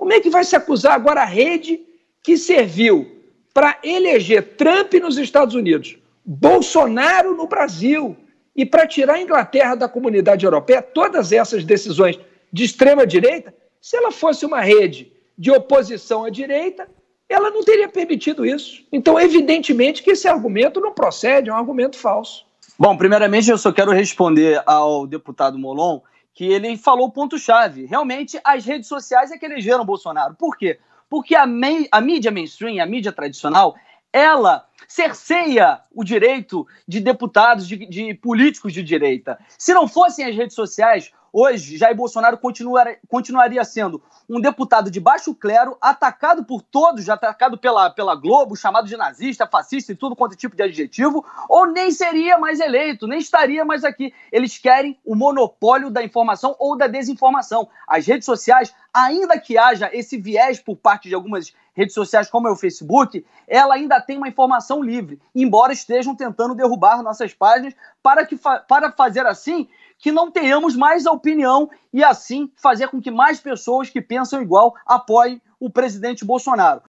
Como é que vai se acusar agora a rede que serviu para eleger Trump nos Estados Unidos, Bolsonaro no Brasil e para tirar a Inglaterra da comunidade europeia, todas essas decisões de extrema direita, se ela fosse uma rede de oposição à direita, ela não teria permitido isso. Então, evidentemente que esse argumento não procede, é um argumento falso. Bom, primeiramente eu só quero responder ao deputado Molon que ele falou o ponto-chave. Realmente, as redes sociais é que elegeram o Bolsonaro. Por quê? Porque a, a mídia mainstream, a mídia tradicional, ela cerceia o direito de deputados, de, de políticos de direita. Se não fossem as redes sociais, Hoje, Jair Bolsonaro continuar, continuaria sendo um deputado de baixo clero, atacado por todos, atacado pela, pela Globo, chamado de nazista, fascista e tudo quanto tipo de adjetivo, ou nem seria mais eleito, nem estaria mais aqui. Eles querem o monopólio da informação ou da desinformação. As redes sociais, ainda que haja esse viés por parte de algumas redes sociais como é o Facebook, ela ainda tem uma informação livre, embora estejam tentando derrubar nossas páginas para, que fa para fazer assim que não tenhamos mais a opinião e assim fazer com que mais pessoas que pensam igual apoiem o presidente Bolsonaro.